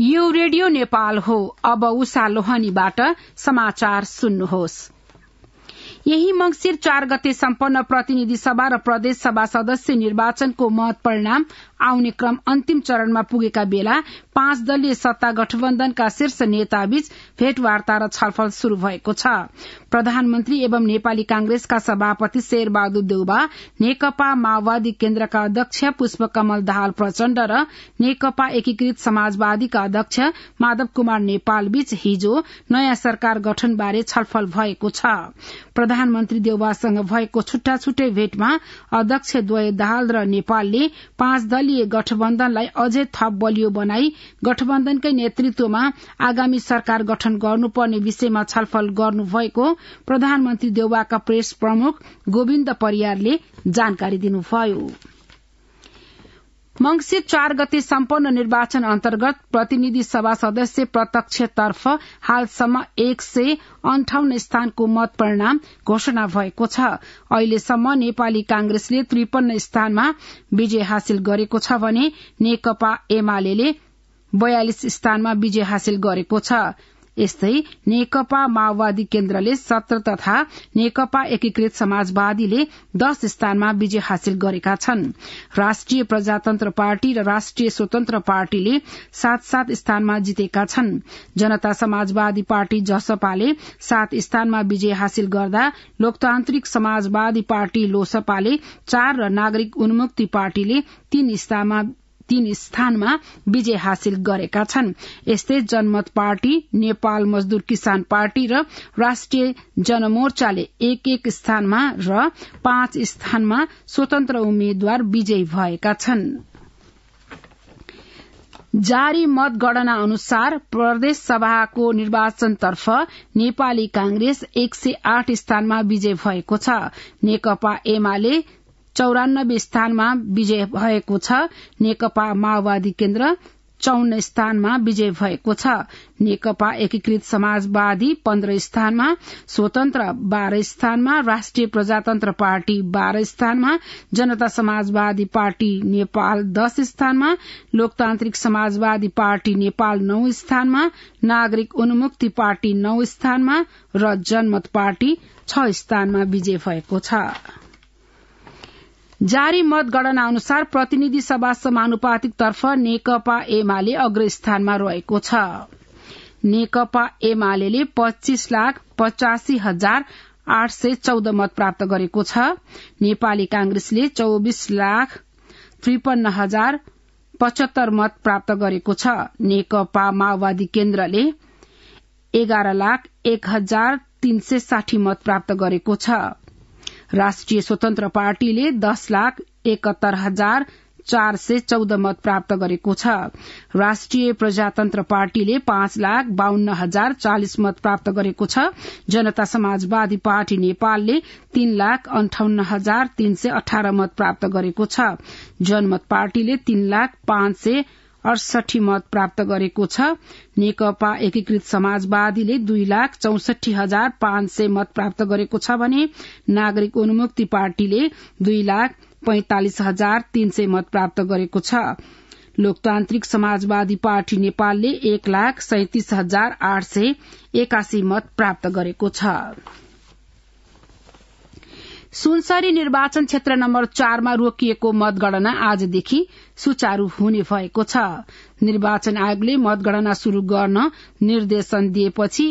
यो रेडियो नेपाल हो अब उषा लोहनीबाट समाचार सुन्नुहोस् यही मंगिर चार गते सम्पन्न प्रतिनिधि सभा र प्रदेश सभा सदस्य निर्वाचनको मत परिणाम आउने क्रम अन्तिम चरणमा पुगेका बेला पाँच दलीय सत्ता गठबन्धनका शीर्ष नेताबीच भेटवार्ता र छलफल शुरू भएको छ प्रधानमन्त्री एवं नेपाली कांग्रेसका सभापति शेरबहादुर देउबा नेकपा माओवादी केन्द्रका अध्यक्ष पुष्पकमल दाहाल प्रचण्ड र नेकपा एकीकृत समाजवादीका अध्यक्ष माधव कुमार नेपालबीच हिजो नयाँ सरकार गठनबारे छलफल भएको छ प्रधानमन्त्री देउवासँग भएको छुट्टा छुट्टै भेटमा अध्यक्ष द्वय दाहाल र नेपालले पाँच दलीय गठबन्धनलाई अझै थप बलियो बनाई गठबन्धनकै नेतृत्वमा आगामी सरकार गठन गर्नुपर्ने विषयमा छलफल गर्नुभएको प्रधानमन्त्री देउवाका प्रेस प्रमुख गोविन्द परियारले जानकारी दिनुभयो मंगसिर चार गते सम्पन्न निर्वाचन अन्तर्गत प्रतिनिधि सभा सदस्य प्रत्यक्षतर्फ हालसम्म एक सय अन्ठाउन्न स्थानको मत परिणाम घोषणा भएको छ अहिलेसम्म नेपाली कांग्रेसले त्रिपन्न स्थानमा विजय हासिल गरेको छ भने नेकपा एमाले बयालिस स्थानमा विजय हासिल गरेको छ यस्तै नेकपा माओवादी केन्द्रले सत्र तथा नेकपा एकीकृत समाजवादीले दश स्थानमा विजय हासिल गरेका छन् राष्ट्रिय प्रजातन्त्र पार्टी र राष्ट्रिय स्वतन्त्र पार्टीले सात सात स्थानमा जितेका छन् जनता समाजवादी पार्टी जसपाले सात स्थानमा विजय हासिल गर्दा लोकतान्त्रिक समाजवादी पार्टी लोसपाले चार र नागरिक उन्मुक्ति पार्टीले तीन स्थानमा तीन स्थानमा विजय हासिल गरेका छन् यस्तै जनमत पार्टी नेपाल मजदूर किसान पार्टी र राष्ट्रिय जनमोर्चाले एक एक स्थानमा र पाँच स्थानमा स्वतन्त्र उम्मेद्वार विजयी भएका छन् जारी मतगणना अनुसार प्रदेश सभाको निर्वाचनतर्फ नेपाली कांग्रेस एक सय आठ स्थानमा विजय भएको छ नेकपा एमाले चौरानब्बे स्थानमा विजय भएको छ नेकपा माओवादी केन्द्र चौन्न स्थानमा विजय भएको छ नेकपा एकीकृत समाजवादी पन्ध्र स्थानमा स्वतन्त्र बाह्र स्थानमा राष्ट्रिय प्रजातन्त्र पार्टी बाह्र स्थानमा जनता समाजवादी पार्टी नेपाल दश स्थानमा लोकतान्त्रिक समाजवादी पार्टी नेपाल नौ स्थानमा नागरिक उन्मुक्ति पार्टी नौ स्थानमा र जनमत पार्टी छ स्थानमा विजय भएको छ जारी मतगणना अनुसार प्रतिनिधि सभा समानुपातिकतर्फ नेकपा एमाले अग्र स्थानमा रहेको छ नेकपा एमाले पच्चीस लाख पचासी हजार आठ सय चौध मत प्राप्त गरेको छ नेपाली कांग्रेसले चौबिस लाख त्रिपन्न हजार पचहत्तर मत प्राप्त गरेको छ नेकपा माओवादी केन्द्रले एघार लाख एक हजार तीन सय साठी मत प्राप्त गरेको छ राष्ट्रिय स्वतन्त्र पार्टीले दश लाख एकहत्तर हजार चार सय चौध मत प्राप्त गरेको छ राष्ट्रिय प्रजातन्त्र पार्टीले पाँच लाख बाहन्न हजार चालिस मत प्राप्त गरेको छ जनता समाजवादी पार्टी नेपालले तीन लाख अन्ठाउन्न हजार तीन सय अठार मत प्राप्त गरेको छ जनमत पार्टीले तीन लाख पाँच सय अडसठी मत प्राप्त गरेको छ नेकपा एकीकृत समाजवादीले दुई लाख चौसठी हजार पाँच सय मत प्राप्त गरेको छ भने नागरिक उन्मुक्ति पार्टीले दुई लाख पैंतालिस हजार तीन सय मत प्राप्त गरेको छ लोकतान्त्रिक समाजवादी पार्टी नेपालले एक लाख सैतिस हजार आठ सय एकासी मत प्राप्त गरेको छ सुनसरी निर्वाचन क्षेत्र नम्बर चारमा रोकिएको मतगणना आजदेखि सुचारू हुने भएको छ निर्वाचन आयोगले मतगणना शुरू गर्न निर्देशन दिएपछि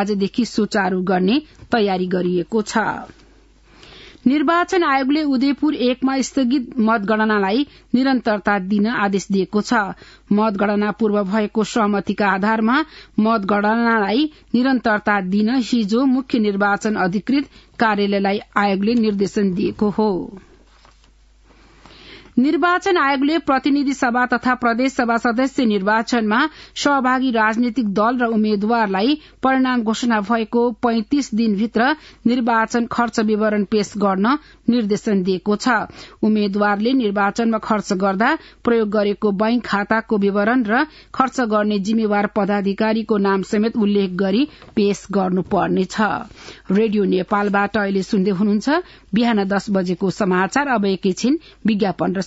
आजदेखि सुचारू गर्ने तयारी गरिएको छ निर्वाचन आयोगले उदयपुर एकमा स्थगित मतगणनालाई निरन्तरता दिन आदेश दिएको छ मतगणना पूर्व भएको सहमतिका आधारमा मतगणनालाई निरन्तरता दिन हिजो मुख्य निर्वाचन अधिकृत कार्यालयलाई आयोगले निर्देशन दिएको हो निर्वाचन आयोगले प्रतिनिधि सभा तथा प्रदेश सभा सदस्य निर्वाचनमा सहभागी राजनीतिक दल र उम्मेद्वारलाई परिणाम घोषणा भएको पैंतिस दिनभित्र निर्वाचन खर्च विवरण पेश गर्न निर्देशन दिएको छ उम्मेद्वारले निर्वाचनमा खर्च गर्दा प्रयोग गरेको बैंक खाताको विवरण र खर्च गर्ने जिम्मेवार पदाधिकारीको नाम समेत उल्लेख गरी पेश गर्नुपर्नेछ रेडियो नेपालबाट अहिले सुन्दै हुनुहुन्छ बिहान दस बजेको समाचार अब एकैछिन विज्ञापन र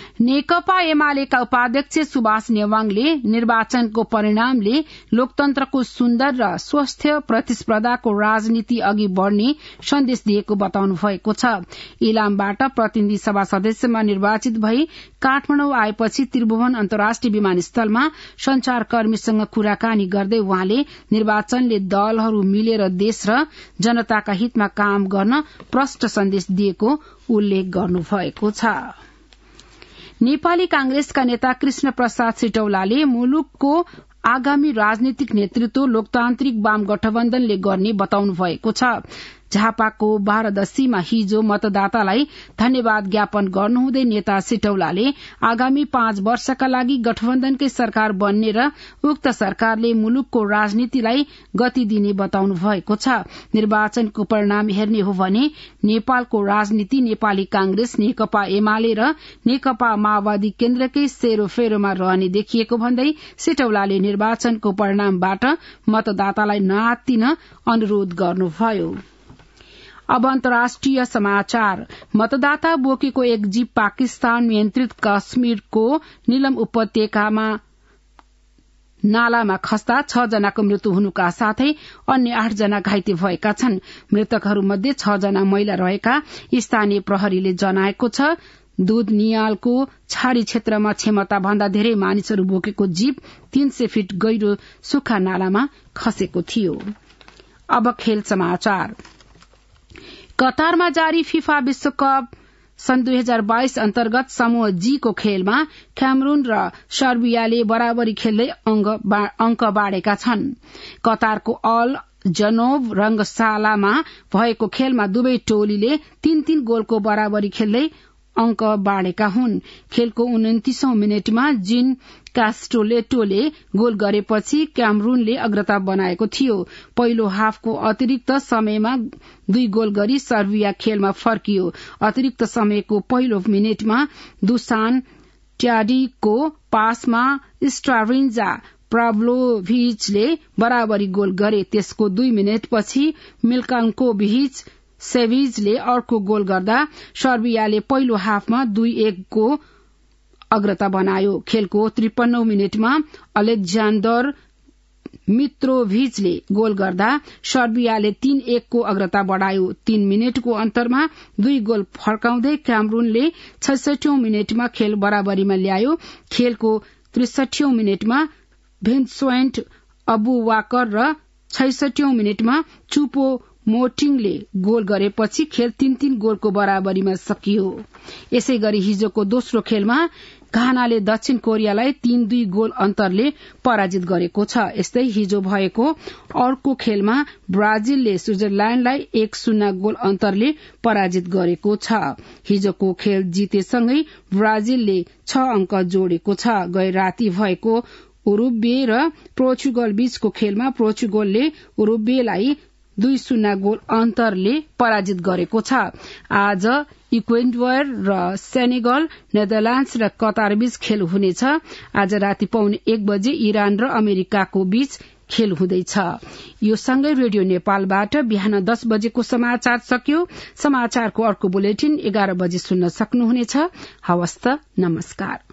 नेकपा एमालेका उपाध्यक्ष सुभाष नेवाङले निर्वाचनको परिणामले लोकतन्त्रको सुन्दर र स्वस्थ प्रतिस्पर्धाको राजनीति अघि बढ़ने सन्देश दिएको बताउनु भएको छ इलामबाट प्रतिनिधि सभा सदस्यमा निर्वाचित भई काठमाडौँ आएपछि त्रिभुवन अन्तर्राष्ट्रिय विमानस्थलमा संचारकर्मीसँग कुराकानी गर्दै वहाँले निर्वाचनले दलहरू मिलेर देश र जनताका हितमा काम गर्न प्रष्ट सन्देश दिएको उल्लेख गर्नुभएको छ नेपाली कांग्रेसका नेता कृष्ण प्रसाद सिटौलाले मुलुकको आगामी राजनीतिक नेतृत्व लोकतान्त्रिक वाम गठबन्धनले गर्ने बताउनु भएको छ झापाको बारदशीमा हिजो मतदातालाई धन्यवाद ज्ञापन गर्नुहुँदै नेता सिटौलाले आगामी पाँच वर्षका लागि गठबन्धनकै सरकार बन्ने र उक्त सरकारले मुलुकको राजनीतिलाई गति दिने बताउनु भएको छ निर्वाचनको परिणाम हेर्ने हो भने नेपालको राजनीति नेपाली कांग्रेस नेकपा एमाले र नेकपा माओवादी केन्द्रकै सेरोफेरोमा रहने देखिएको भन्दै सिटौलाले निर्वाचनको परिणामबाट मतदातालाई नआत्तिन अनुरोध गर्नुभयो अब अन्तर्राष्ट्रिय समाचार मतदाता बोकेको एक जीप पाकिस्तान नियन्त्रित कश्मीरको निलम उपत्यकामा नालामा खस्दा छ जनाको मृत्यु हुनुका साथै अन्य आठ जना घाइते भएका छन् मध्ये छ जना महिला रहेका स्थानीय प्रहरीले जनाएको छ दूध नियालको छाडी क्षेत्रमा क्षमता भन्दा धेरै मानिसहरू बोकेको जीप तीन सय फिट गहिरो सुक्खा नालामा खसेको थियो अब खेल समाचार कतारमा जारी फिफा विश्वकप सन् दुई हजार बाइस अन्तर्गत समूह जी को खेलमा क्यामरून र सर्बियाले बराबरी खेल्दै अंक बाँडेका छन् कतारको अल जनोभ रंगशालामा भएको खेलमा दुवै टोलीले तीन तीन गोलको बराबरी खेल्दै अंक बाँडेका हुन् खेलको उन्तिसौं मिनटमा जिन कास्टोलेटोले गोल गरेपछि क्यामरूनले अग्रता बनाएको थियो पहिलो हाफको अतिरिक्त समयमा दुई गोल गरी सर्बिया खेलमा फर्कियो अतिरिक्त समयको पहिलो मिनटमा दुसान ट्याडीको पासमा स्ट्राभिन्जा प्राब्लोभिचले बराबरी गोल गरे त्यसको दुई मिनटपछि मिल्कान्को भिच सेभिजले अर्को गोल गर्दा सर्बियाले पहिलो हाफमा दुई एकको अग्रता बनायो खेलको त्रिपन्नौ मिनटमा अलेक्जान्डर मित्रोभिजले गोल गर्दा सर्बियाले तीन एकको अग्रता बढ़ायो तीन मिनटको अन्तरमा दुई गोल फर्काउँदै क्यामरूनले छैसठौं मिनटमा खेल बराबरीमा ल्यायो खेलको त्रिसठौं मिनटमा भेन्सोएन्ट अबुवाकर र छैसठौं मिनटमा चुपो मोटिङले गोल गरेपछि खेल तीन तीन गोलको बराबरीमा सकियो यसै गरी हिजोको दोस्रो खेलमा घानाले दक्षिण कोरियालाई तीन दुई गोल अन्तरले पराजित गरेको छ यस्तै हिजो भएको अर्को खेलमा ब्राजिलले स्विजरल्याण्डलाई एक शून्य गोल अन्तरले पराजित गरेको छ हिजोको खेल जितेसँगै ब्राजिलले छ अंक जोडेको छ गै राति भएको उरूबे र पोर्चुगल बीचको खेलमा पोर्चुगलले उरूबेलाई दुई शून्य गोल अन्तरले पराजित गरेको छ आज इक्वेन्डर र सेनेगल नेदरल्याण्ड्स र बीच खेल हुनेछ आज राति पाउने एक बजे इरान र अमेरिकाको बीच खेल हुँदैछ यो सँगै रेडियो नेपालबाट बिहान दस बजेको समाचार सक्यो समाचारको अर्को बुलेटिन एघार बजे सुन्न सक्नुहुनेछ हवस्त नमस्कार